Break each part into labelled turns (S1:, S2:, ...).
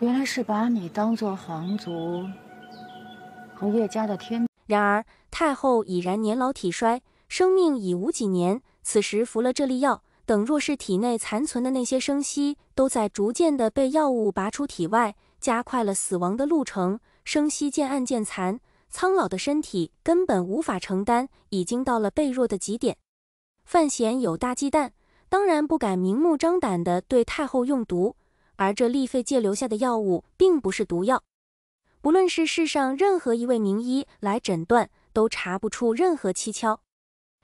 S1: 原来是把你当做皇族和叶家的天。然而太后已然年老体衰，生命已无几年。此时服了这粒药，等若是体内残存的那些生息都在逐渐的被药物拔出体外，加快了死亡的路程。生息渐暗渐残，苍老的身体根本无法承担，已经到了被弱的极点。范闲有大忌惮，当然不敢明目张胆的对太后用毒。而这利废界留下的药物并不是毒药，不论是世上任何一位名医来诊断，都查不出任何蹊跷。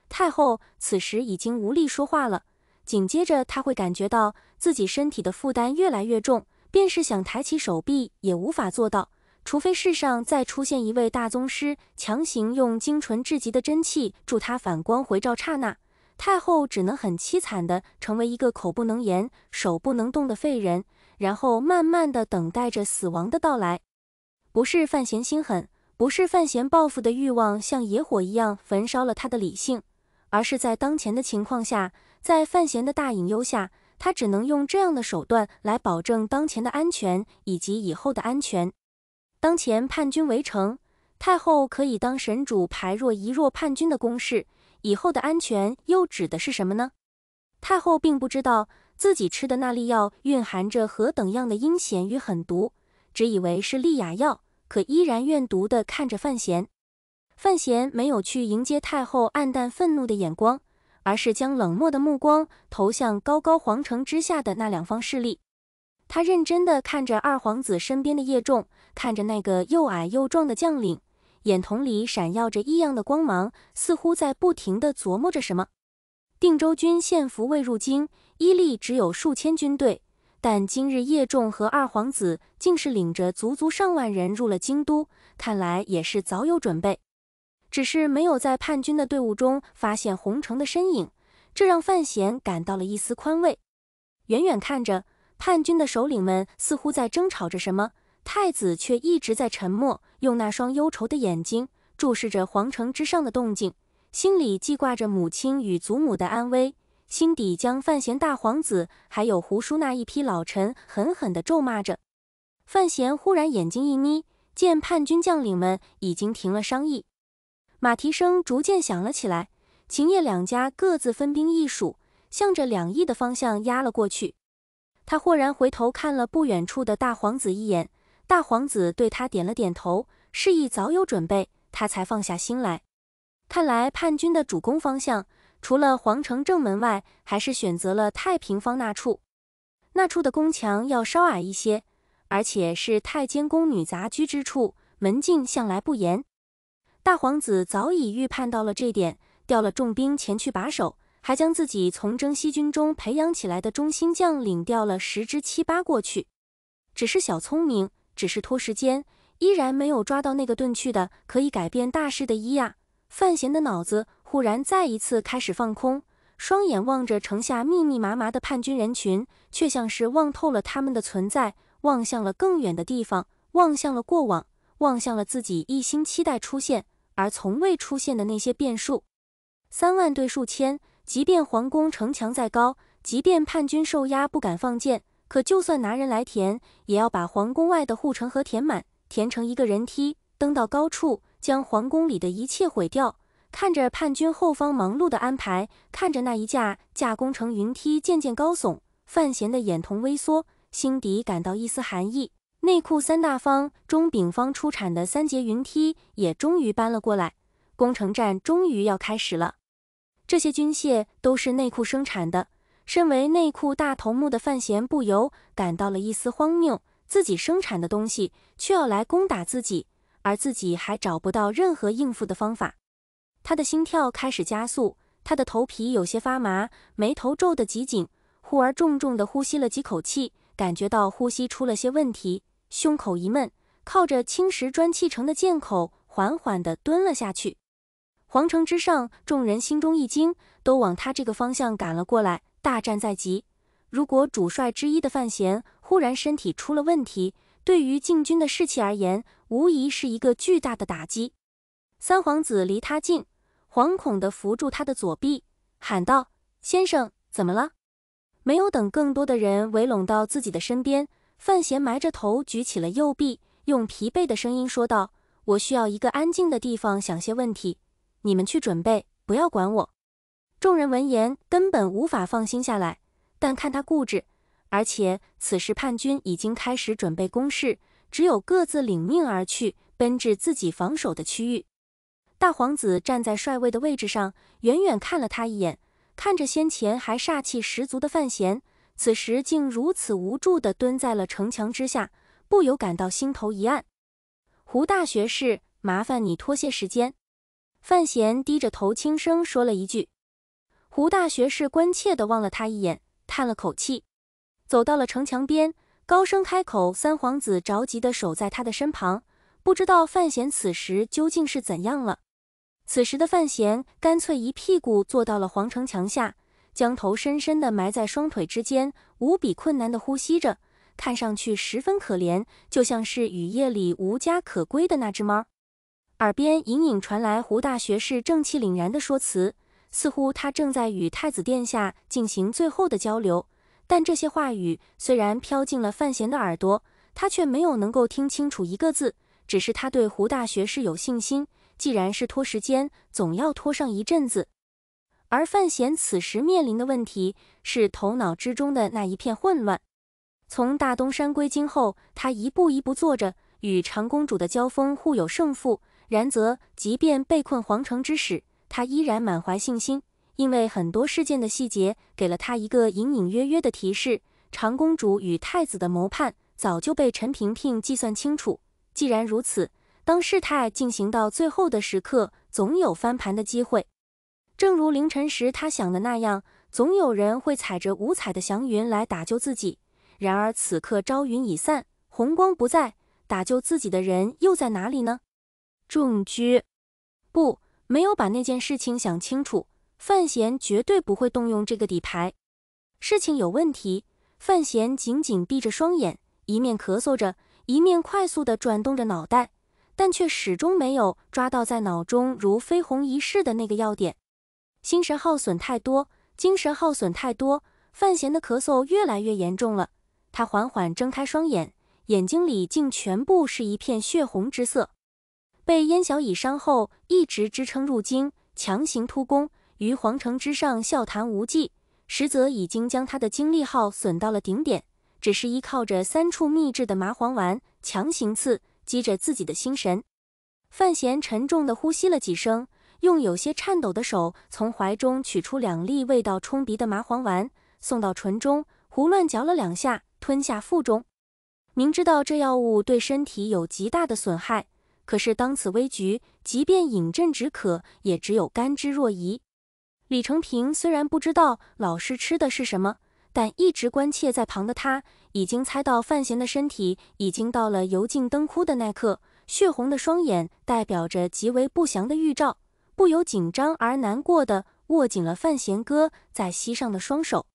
S1: 太后此时已经无力说话了，紧接着她会感觉到自己身体的负担越来越重，便是想抬起手臂也无法做到，除非世上再出现一位大宗师，强行用精纯至极的真气助她反光回照。刹那，太后只能很凄惨的成为一个口不能言、手不能动的废人。然后慢慢的等待着死亡的到来，不是范闲心狠，不是范闲报复的欲望像野火一样焚烧了他的理性，而是在当前的情况下，在范闲的大隐忧下，他只能用这样的手段来保证当前的安全以及以后的安全。当前叛军围城，太后可以当神主排弱一弱叛军的攻势，以后的安全又指的是什么呢？太后并不知道。自己吃的那粒药蕴含着何等样的阴险与狠毒，只以为是利雅药，可依然怨毒的看着范闲。范闲没有去迎接太后暗淡愤怒的眼光，而是将冷漠的目光投向高高皇城之下的那两方势力。他认真的看着二皇子身边的叶重，看着那个又矮又壮的将领，眼瞳里闪耀着异样的光芒，似乎在不停的琢磨着什么。定州军现服未入京，伊利只有数千军队，但今日叶仲和二皇子竟是领着足足上万人入了京都，看来也是早有准备。只是没有在叛军的队伍中发现洪城的身影，这让范闲感到了一丝宽慰。远远看着，叛军的首领们似乎在争吵着什么，太子却一直在沉默，用那双忧愁的眼睛注视着皇城之上的动静。心里记挂着母亲与祖母的安危，心底将范闲大皇子还有胡叔那一批老臣狠狠地咒骂着。范闲忽然眼睛一眯，见叛军将领们已经停了商议，马蹄声逐渐响了起来。秦叶两家各自分兵一署，向着两翼的方向压了过去。他豁然回头看了不远处的大皇子一眼，大皇子对他点了点头，示意早有准备，他才放下心来。看来叛军的主攻方向除了皇城正门外，还是选择了太平方那处。那处的宫墙要稍矮一些，而且是太监宫女杂居之处，门禁向来不严。大皇子早已预判到了这点，调了重兵前去把守，还将自己从征西军中培养起来的中心将领调了十之七八过去。只是小聪明，只是拖时间，依然没有抓到那个遁去的可以改变大事的伊啊。范闲的脑子忽然再一次开始放空，双眼望着城下密密麻麻的叛军人群，却像是望透了他们的存在，望向了更远的地方，望向了过往，望向了自己一心期待出现而从未出现的那些变数。三万对数千，即便皇宫城墙再高，即便叛军受压不敢放箭，可就算拿人来填，也要把皇宫外的护城河填满，填成一个人梯，登到高处。将皇宫里的一切毁掉，看着叛军后方忙碌的安排，看着那一架架工程云梯渐渐高耸，范闲的眼瞳微缩，心底感到一丝寒意。内库三大方中丙方出产的三节云梯也终于搬了过来，攻城战终于要开始了。这些军械都是内库生产的，身为内库大头目的范闲不由感到了一丝荒谬：自己生产的东西，却要来攻打自己。而自己还找不到任何应付的方法，他的心跳开始加速，他的头皮有些发麻，眉头皱得极紧，忽而重重的呼吸了几口气，感觉到呼吸出了些问题，胸口一闷，靠着青石砖砌成的箭口，缓缓地蹲了下去。皇城之上，众人心中一惊，都往他这个方向赶了过来。大战在即，如果主帅之一的范闲忽然身体出了问题，对于禁军的士气而言，无疑是一个巨大的打击。三皇子离他近，惶恐地扶住他的左臂，喊道：“先生，怎么了？”没有等更多的人围拢到自己的身边，范闲埋着头举起了右臂，用疲惫的声音说道：“我需要一个安静的地方想些问题，你们去准备，不要管我。”众人闻言，根本无法放心下来。但看他固执，而且此时叛军已经开始准备攻势。只有各自领命而去，奔至自己防守的区域。大皇子站在帅位的位置上，远远看了他一眼，看着先前还煞气十足的范闲，此时竟如此无助的蹲在了城墙之下，不由感到心头一暗。胡大学士，麻烦你拖些时间。范闲低着头轻声说了一句。胡大学士关切的望了他一眼，叹了口气，走到了城墙边。高声开口，三皇子着急地守在他的身旁，不知道范闲此时究竟是怎样了。此时的范闲干脆一屁股坐到了皇城墙下，将头深深地埋在双腿之间，无比困难地呼吸着，看上去十分可怜，就像是雨夜里无家可归的那只猫。耳边隐隐传来胡大学士正气凛然的说辞，似乎他正在与太子殿下进行最后的交流。但这些话语虽然飘进了范闲的耳朵，他却没有能够听清楚一个字。只是他对胡大学士有信心，既然是拖时间，总要拖上一阵子。而范闲此时面临的问题是头脑之中的那一片混乱。从大东山归京后，他一步一步做着与长公主的交锋，互有胜负。然则，即便被困皇城之时，他依然满怀信心。因为很多事件的细节给了他一个隐隐约约的提示，长公主与太子的谋叛早就被陈萍萍计算清楚。既然如此，当事态进行到最后的时刻，总有翻盘的机会。正如凌晨时他想的那样，总有人会踩着五彩的祥云来打救自己。然而此刻朝云已散，红光不在，打救自己的人又在哪里呢？众居不没有把那件事情想清楚。范闲绝对不会动用这个底牌。事情有问题。范闲紧紧闭着双眼，一面咳嗽着，一面快速地转动着脑袋，但却始终没有抓到在脑中如飞鸿一逝的那个要点。心神耗损太多，精神耗损太多，范闲的咳嗽越来越严重了。他缓缓睁开双眼，眼睛里竟全部是一片血红之色。被燕小乙伤后，一直支撑入京，强行突攻。于皇城之上笑谈无忌，实则已经将他的精力耗损到了顶点，只是依靠着三处秘制的麻黄丸强行刺激着自己的心神。范闲沉重的呼吸了几声，用有些颤抖的手从怀中取出两粒味道冲鼻的麻黄丸，送到唇中，胡乱嚼了两下，吞下腹中。明知道这药物对身体有极大的损害，可是当此危局，即便饮鸩止渴，也只有甘之若饴。李成平虽然不知道老师吃的是什么，但一直关切在旁的他，已经猜到范闲的身体已经到了油尽灯枯的那刻。血红的双眼代表着极为不祥的预兆，不由紧张而难过的握紧了范闲哥在膝上的双手。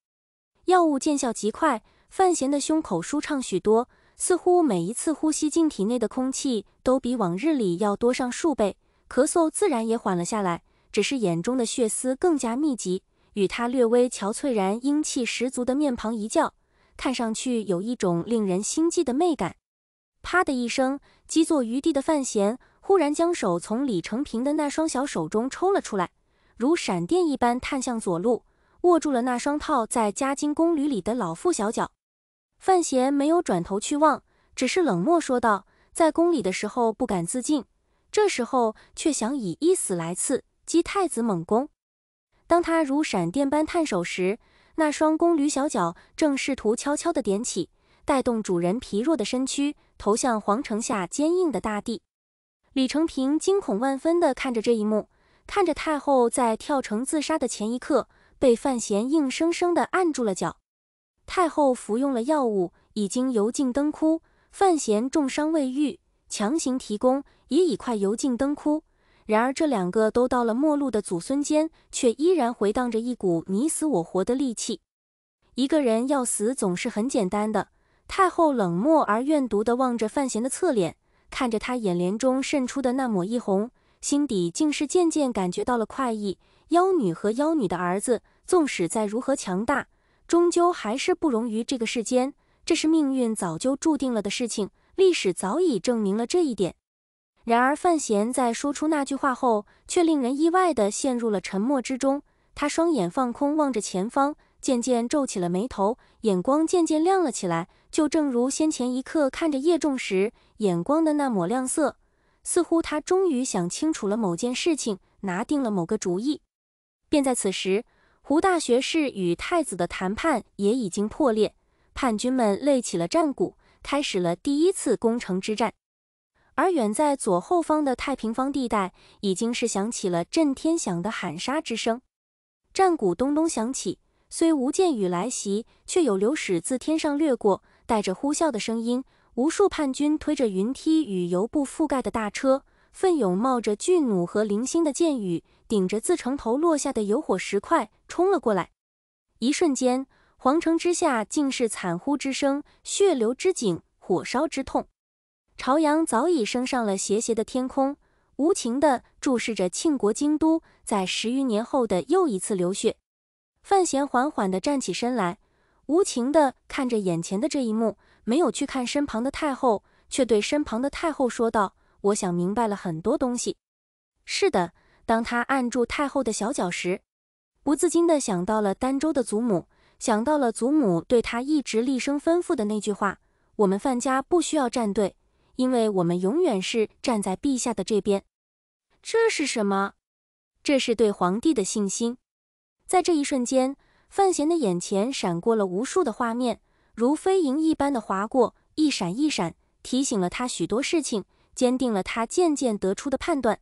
S1: 药物见效极快，范闲的胸口舒畅许多，似乎每一次呼吸进体内的空气都比往日里要多上数倍，咳嗽自然也缓了下来。只是眼中的血丝更加密集，与他略微憔悴然、英气十足的面庞一较，看上去有一种令人心悸的媚感。啪的一声，基坐于地的范闲忽然将手从李成平的那双小手中抽了出来，如闪电一般探向左路，握住了那双套在嘉靖宫旅里的老妇小脚。范闲没有转头去望，只是冷漠说道：“在宫里的时候不敢自尽，这时候却想以一死来刺。”击太子猛攻，当他如闪电般探手时，那双宫驴小脚正试图悄悄地踮起，带动主人疲弱的身躯投向皇城下坚硬的大地。李成平惊恐万分地看着这一幕，看着太后在跳城自杀的前一刻被范闲硬生生地按住了脚。太后服用了药物，已经油尽灯枯；范闲重伤未愈，强行提供也已快油尽灯枯。然而，这两个都到了末路的祖孙间，却依然回荡着一股你死我活的戾气。一个人要死，总是很简单的。太后冷漠而怨毒的望着范闲的侧脸，看着他眼帘中渗出的那抹一红，心底竟是渐渐感觉到了快意。妖女和妖女的儿子，纵使再如何强大，终究还是不容于这个世间。这是命运早就注定了的事情，历史早已证明了这一点。然而，范闲在说出那句话后，却令人意外地陷入了沉默之中。他双眼放空，望着前方，渐渐皱起了眉头，眼光渐渐亮了起来，就正如先前一刻看着叶重时眼光的那抹亮色。似乎他终于想清楚了某件事情，拿定了某个主意。便在此时，胡大学士与太子的谈判也已经破裂，叛军们擂起了战鼓，开始了第一次攻城之战。而远在左后方的太平方地带，已经是响起了震天响的喊杀之声，战鼓咚咚响起。虽无箭雨来袭，却有流矢自天上掠过，带着呼啸的声音。无数叛军推着云梯与油布覆盖的大车，奋勇冒着巨弩和零星的箭雨，顶着自城头落下的油火石块冲了过来。一瞬间，皇城之下竟是惨呼之声、血流之景、火烧之痛。朝阳早已升上了斜斜的天空，无情地注视着庆国京都在十余年后的又一次流血。范闲缓缓地站起身来，无情地看着眼前的这一幕，没有去看身旁的太后，却对身旁的太后说道：“我想明白了很多东西。”是的，当他按住太后的小脚时，不自禁地想到了儋州的祖母，想到了祖母对他一直厉声吩咐的那句话：“我们范家不需要站队。”因为我们永远是站在陛下的这边。这是什么？这是对皇帝的信心。在这一瞬间，范闲的眼前闪过了无数的画面，如飞萤一般的划过，一闪一闪，提醒了他许多事情，坚定了他渐渐得出的判断。